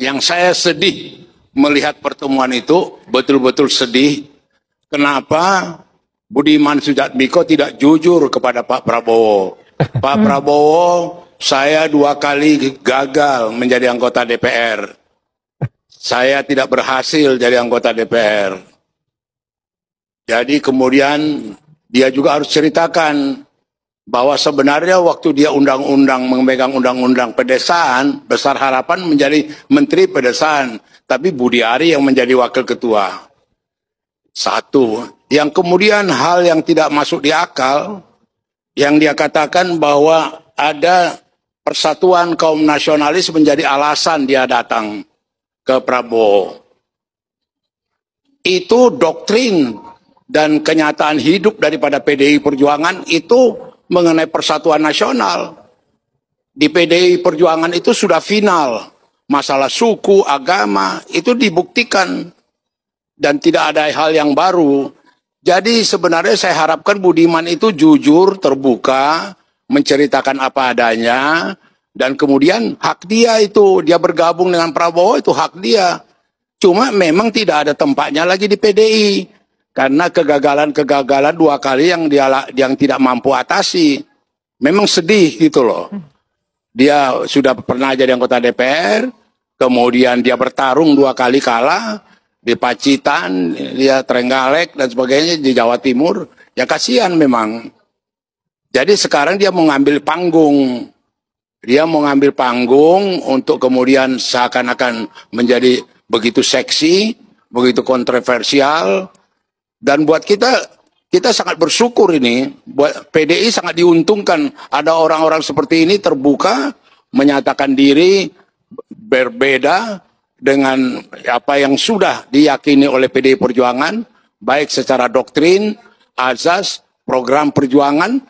Yang saya sedih melihat pertemuan itu, betul-betul sedih. Kenapa Budiman Sujatmiko tidak jujur kepada Pak Prabowo? Pak Prabowo, saya dua kali gagal menjadi anggota DPR. Saya tidak berhasil jadi anggota DPR. Jadi kemudian dia juga harus ceritakan bahwa sebenarnya waktu dia undang-undang memegang undang-undang pedesaan besar harapan menjadi menteri pedesaan tapi Budi Ari yang menjadi wakil ketua satu yang kemudian hal yang tidak masuk di akal yang dia katakan bahwa ada persatuan kaum nasionalis menjadi alasan dia datang ke Prabowo itu doktrin dan kenyataan hidup daripada PDI Perjuangan itu mengenai persatuan nasional. Di PDI Perjuangan itu sudah final. Masalah suku, agama, itu dibuktikan. Dan tidak ada hal yang baru. Jadi sebenarnya saya harapkan Budiman itu jujur, terbuka, menceritakan apa adanya. Dan kemudian hak dia itu, dia bergabung dengan Prabowo itu hak dia. Cuma memang tidak ada tempatnya lagi di PDI karena kegagalan-kegagalan dua kali yang dia yang tidak mampu atasi. Memang sedih gitu loh. Hmm. Dia sudah pernah jadi anggota DPR, kemudian dia bertarung dua kali kalah di Pacitan, dia Trenggalek dan sebagainya di Jawa Timur. Ya kasihan memang. Jadi sekarang dia mengambil panggung. Dia mengambil panggung untuk kemudian seakan-akan menjadi begitu seksi, begitu kontroversial, dan buat kita kita sangat bersyukur ini buat PDI sangat diuntungkan ada orang-orang seperti ini terbuka menyatakan diri berbeda dengan apa yang sudah diyakini oleh PDI Perjuangan baik secara doktrin, azas, program perjuangan